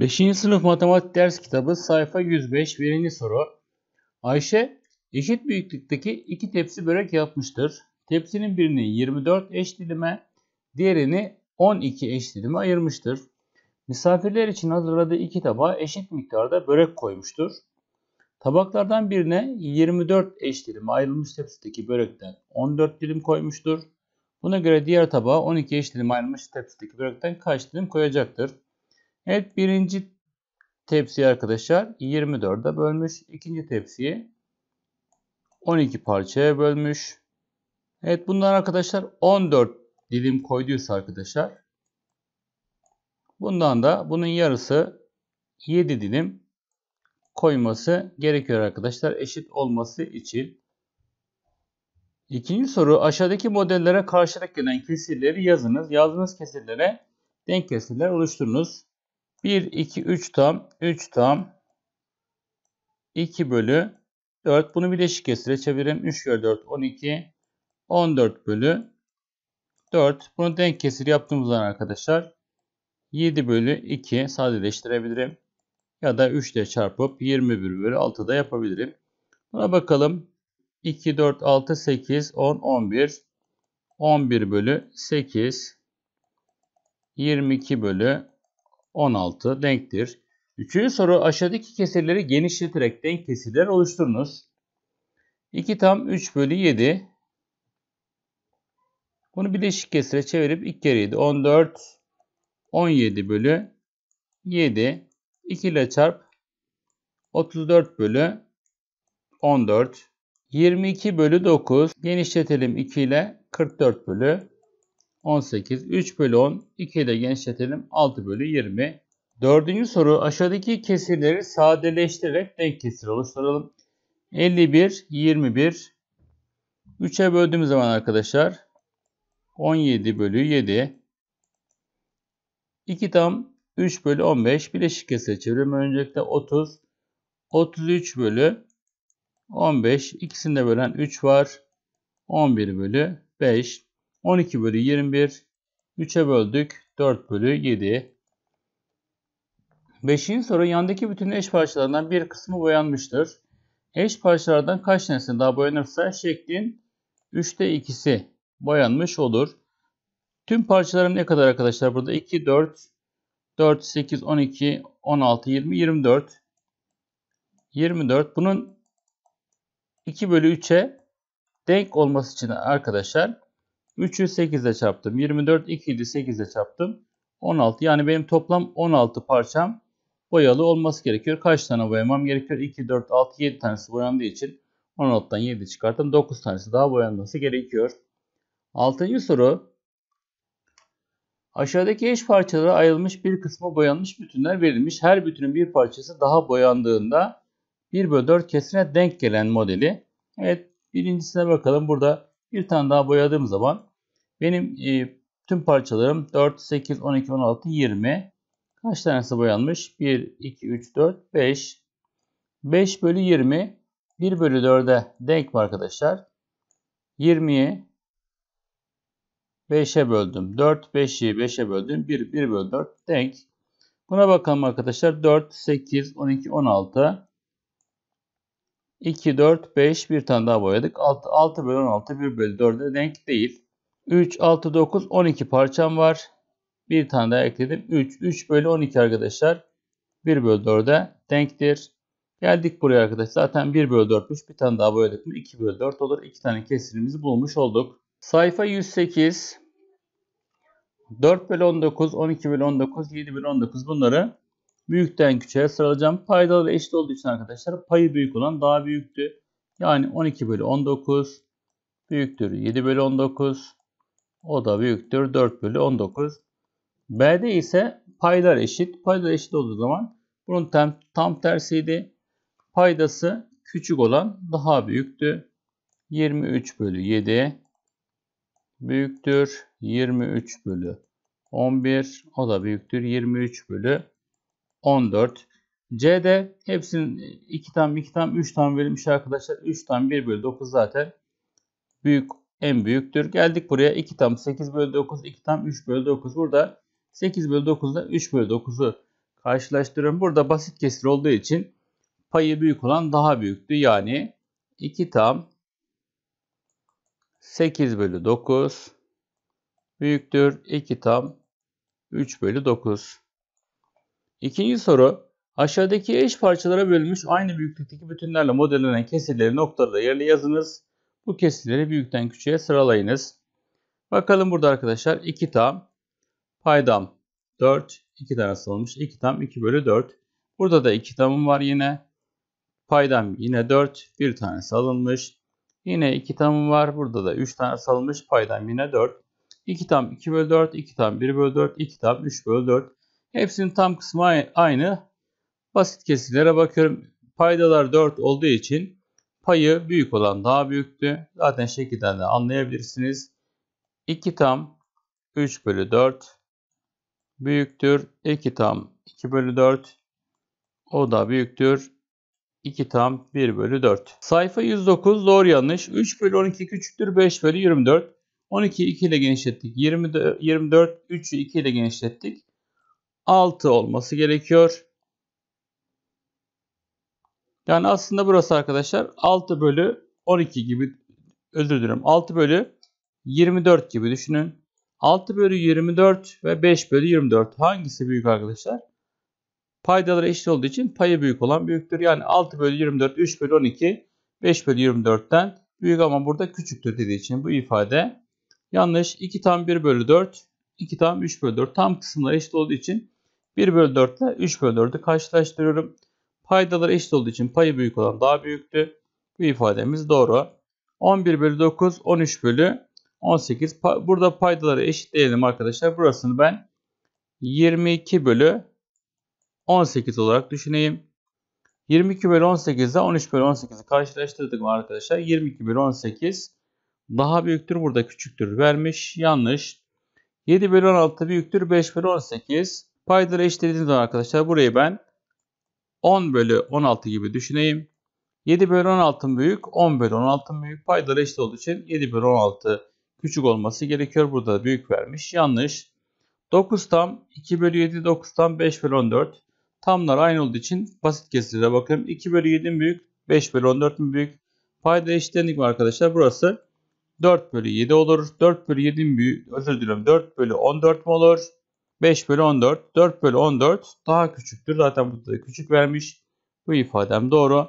5. sınıf matematik ders kitabı sayfa 105 birinci soru. Ayşe eşit büyüklükteki iki tepsi börek yapmıştır. Tepsinin birini 24 eş dilime, diğerini 12 eş dilime ayırmıştır. Misafirler için hazırladığı iki tabağa eşit miktarda börek koymuştur. Tabaklardan birine 24 eş dilime ayrılmış tepsideki börekten 14 dilim koymuştur. Buna göre diğer tabağa 12 eş dilim ayrılmış tepsideki börekten kaç dilim koyacaktır? Evet birinci tepsiyi arkadaşlar 24'e bölmüş. ikinci tepsiyi 12 parçaya bölmüş. Evet bunlar arkadaşlar 14 dilim koyduysa arkadaşlar bundan da bunun yarısı 7 dilim koyması gerekiyor arkadaşlar eşit olması için. İkinci soru aşağıdaki modellere karşılık gelen kesirleri yazınız. Yazdığınız kesirlere denk kesirler oluşturunuz. 1, 2, 3 tam, 3 tam, 2 bölü 4. Bunu birleşik kesire çevirelim. 3 kere 4, 12, 14 bölü 4. Bunu denk kesir yaptığımız zaman arkadaşlar 7 bölü 2 sadeleştirebilirim. Ya da 3 ile çarpıp 21 bölü 6 da yapabilirim. Buna bakalım. 2, 4, 6, 8, 10, 11. 11 bölü 8. 22 bölü 16 denktir. Üçüncü soru aşağıdaki kesirleri genişleterek denk kesirler oluşturunuz. 2 tam 3 bölü 7. Bunu birleşik kesire çevirip 2 kere 7. 14, 17 bölü 7. 2 ile çarp 34 bölü 14. 22 bölü 9. Genişletelim 2 ile 44 bölü 18. 3 bölü 10. 2'yi de genişletelim. 6 bölü 20. Dördüncü soru. Aşağıdaki kesirleri sadeleştirerek denk kesir oluşturalım. 51, 21. 3'e böldüğümüz zaman arkadaşlar 17 bölü 7. 2 tam 3 bölü 15 bileşik kesire çeviriyorum. Öncelikle 30, 33 bölü 15. İkisini de bölen 3 var. 11 bölü 5. 12 bölü 21. 3'e böldük. 4 bölü 7. Beşinci soru yandaki bütün eş parçalarından bir kısmı boyanmıştır. Eş parçalardan kaç tanesini daha boyanırsa şeklin 3'te 2'si boyanmış olur. Tüm parçaların ne kadar arkadaşlar? Burada 2, 4, 4, 8, 12, 16, 20, 24. 24. Bunun 2 bölü 3'e denk olması için arkadaşlar 308'e 8 çarptım. 24, 2'yi 8 ile çarptım. 16 yani benim toplam 16 parçam boyalı olması gerekiyor. Kaç tane boyamam gerekiyor? 2, 4, 6, 7 tanesi boyandığı için 16'dan 7 çıkarttım. 9 tanesi daha boyanması gerekiyor. 6. soru. Aşağıdaki eş parçalara ayrılmış bir kısmı boyanmış bütünler verilmiş. Her bütünün bir parçası daha boyandığında 1 bölü 4 kesine denk gelen modeli. Evet birincisine bakalım. Burada bir tane daha boyadığım zaman benim e, tüm parçalarım 4, 8, 12, 16, 20. Kaç tanesi boyanmış? 1, 2, 3, 4, 5. 5 bölü 20 1 bölü 4'e denk mi arkadaşlar? 20'yi 5'e böldüm. 4, 5'i 5'e böldüm. 1, 1 bölü 4 denk. Buna bakalım arkadaşlar. 4, 8, 12, 16. 2, 4, 5 bir tane daha boyadık. 6, 6 bölü 16 1 bölü 4'e denk değil. 3, 6, 9, 12 parçam var. Bir tane daha ekledim. 3, 3 bölü 12 arkadaşlar. 1 bölü 4'e denktir. Geldik buraya arkadaş. Zaten 1 bölü 4'müş. Bir tane daha boyadık mı 2 bölü 4 olur. 2 tane kesirimizi bulmuş olduk. Sayfa 108. 4 bölü 19, 12 bölü 19, 7 bölü 19 bunları Büyükten küçüğe sıralayacağım. Paydaları eşit olduğu için arkadaşlar payı büyük olan daha büyüktü. Yani 12 bölü 19 büyüktür 7 bölü 19. O da büyüktür 4 bölü 19. B'de ise paylar eşit. Paylar eşit olduğu zaman bunun tam, tam tersiydi. Paydası küçük olan daha büyüktü. 23 bölü 7 büyüktür 23 bölü 11. O da büyüktür 23 bölü 14. C'de hepsinin 2 tam 2 tam 3 tam verilmiş arkadaşlar. 3 tam 1 bölü 9 zaten büyük en büyüktür. Geldik buraya 2 tam 8 bölü 9 2 tam 3 bölü 9. Burada 8 bölü 9'da 3 bölü 9'u karşılaştırıyorum. Burada basit kesir olduğu için payı büyük olan daha büyüktü. Yani 2 tam 8 bölü 9 büyüktür. 2 tam 3 bölü 9. İkinci soru. Aşağıdaki eş parçalara bölünmüş aynı büyüklükteki bütünlerle modellenen kesirleri noktalara yerle yazınız. Bu kesirleri büyükten küçüğe sıralayınız. Bakalım burada arkadaşlar 2 tam paydam 4 2 tane salınmış 2 tam 2 bölü 4. Burada da 2 tamım var yine. Paydam yine 4 1 tane salınmış. Yine 2 tamım var. Burada da 3 tane salınmış. Paydam yine 4. 2 tam 2 bölü 4, 2 tam 1 bölü 4, 2 tam 3 bölü 4. Hepsinin tam kısmı aynı. Basit kesilere bakıyorum. Paydalar 4 olduğu için payı büyük olan daha büyüktü. Zaten şekilden de anlayabilirsiniz. 2 tam 3 bölü 4 büyüktür. 2 tam 2 bölü 4 o da büyüktür. 2 tam 1 bölü 4. Sayfa 109 doğru yanlış. 3 bölü 12 küçüktür 5 bölü 24. 12 2 ile genişlettik. 24, 24 3'ü 2 ile genişlettik. 6 olması gerekiyor. Yani aslında burası arkadaşlar 6 bölü 12 gibi özür dilerim 6 bölü 24 gibi düşünün. 6 bölü 24 ve 5 bölü 24 hangisi büyük arkadaşlar? Paydaları eşit olduğu için payı büyük olan büyüktür. Yani 6 bölü 24 3 bölü 12 5 bölü 24'ten büyük ama burada küçüktür dediği için bu ifade yanlış. 2 tam 1 bölü 4 2 tam 3 bölü 4 tam kısımlar eşit olduğu için 1 bölü 4 ile 3 bölü 4'ü karşılaştırıyorum. Paydalar eşit olduğu için payı büyük olan daha büyüktü. Bu ifademiz doğru. 11 bölü 9 13 bölü 18. Burada paydaları eşitleyelim arkadaşlar. Burasını ben 22 bölü 18 olarak düşüneyim. 22 bölü 18 ile 13 bölü 18'i karşılaştırdık mı arkadaşlar? 22 bölü 18 daha büyüktür burada küçüktür vermiş. Yanlış. 7 bölü 16 büyüktür 5 bölü 18. Payları eşitlediğim zaman arkadaşlar burayı ben 10 bölü 16 gibi düşüneyim. 7 bölü 16 büyük 10 bölü 16 büyük payları eşit olduğu için 7 bölü 16 küçük olması gerekiyor. Burada büyük vermiş yanlış. 9 tam 2 bölü 7 9 tam 5 bölü 14 tamlar aynı olduğu için basit kesirlere bakalım 2 bölü 7 büyük 5 bölü 14 büyük payda eşitlendik mi arkadaşlar burası 4 bölü 7 olur. 4 bölü 7 büyük özür dilerim 4 bölü 14 mi olur? 5 bölü 14, 4 bölü 14 daha küçüktür. Zaten burada da küçük vermiş. Bu ifadem doğru.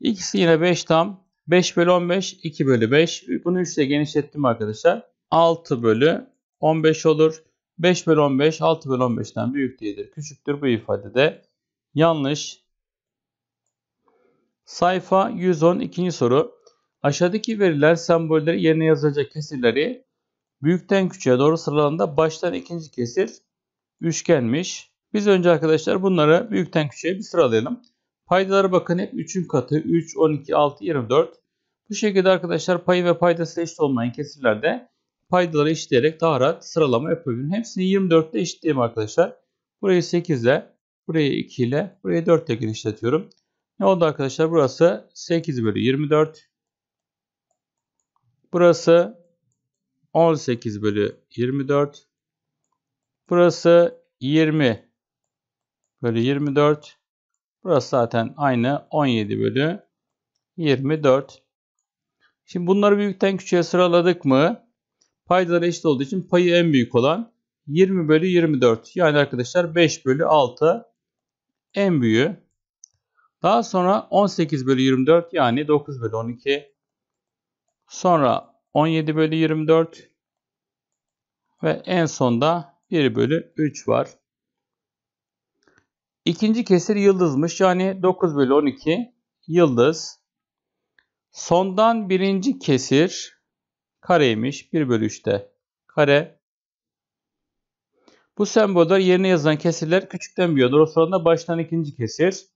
İkisi yine 5 tam. 5 bölü 15, 2 bölü 5. Bunu 3 ile genişlettim arkadaşlar. 6 bölü 15 olur. 5 bölü 15, 6 bölü 15'ten büyük değildir. Küçüktür bu ifade de yanlış. Sayfa 112. soru. Aşağıdaki veriler sembolleri yerine yazılacak kesirleri büyükten küçüğe doğru sıralanında baştan ikinci kesir üçgenmiş. Biz önce arkadaşlar bunları büyükten küçüğe bir sıralayalım. Paydaları bakın hep 3'ün katı 3, 12, 6, 24. Bu şekilde arkadaşlar payı ve paydası eşit olmayan kesirlerde paydaları eşitleyerek daha rahat sıralama yapabilirim. Hepsini 24'te eşitleyeyim arkadaşlar. Burayı 8 ile, burayı 2 ile, burayı 4 ile genişletiyorum. Ne oldu arkadaşlar? Burası 8 bölü 24. Burası 18 bölü 24. Burası 20 bölü 24. Burası zaten aynı 17 bölü 24. Şimdi bunları büyükten küçüğe sıraladık mı? Paydaları eşit olduğu için payı en büyük olan 20 bölü 24. Yani arkadaşlar 5 bölü 6 en büyüğü. Daha sonra 18 bölü 24 yani 9 bölü 12. Sonra 17 bölü 24 ve en sonda 1 bölü 3 var. İkinci kesir yıldızmış. Yani 9 bölü 12 yıldız. Sondan birinci kesir kareymiş. 1 bölü 3'te kare. Bu semboller yerine yazılan kesirler küçükten büyüyordur. doğru sırada baştan ikinci kesir.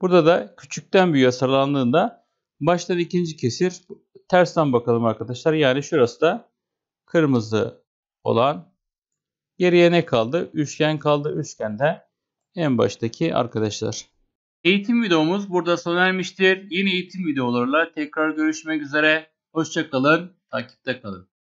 Burada da küçükten büyüyor sıralandığında Başları ikinci kesir. Tersten bakalım arkadaşlar. Yani şurası da kırmızı olan. Geriye ne kaldı? Üçgen kaldı. Üçgende en baştaki arkadaşlar. Eğitim videomuz burada sona ermiştir. Yeni eğitim videolarla tekrar görüşmek üzere. Hoşçakalın. Takipte kalın.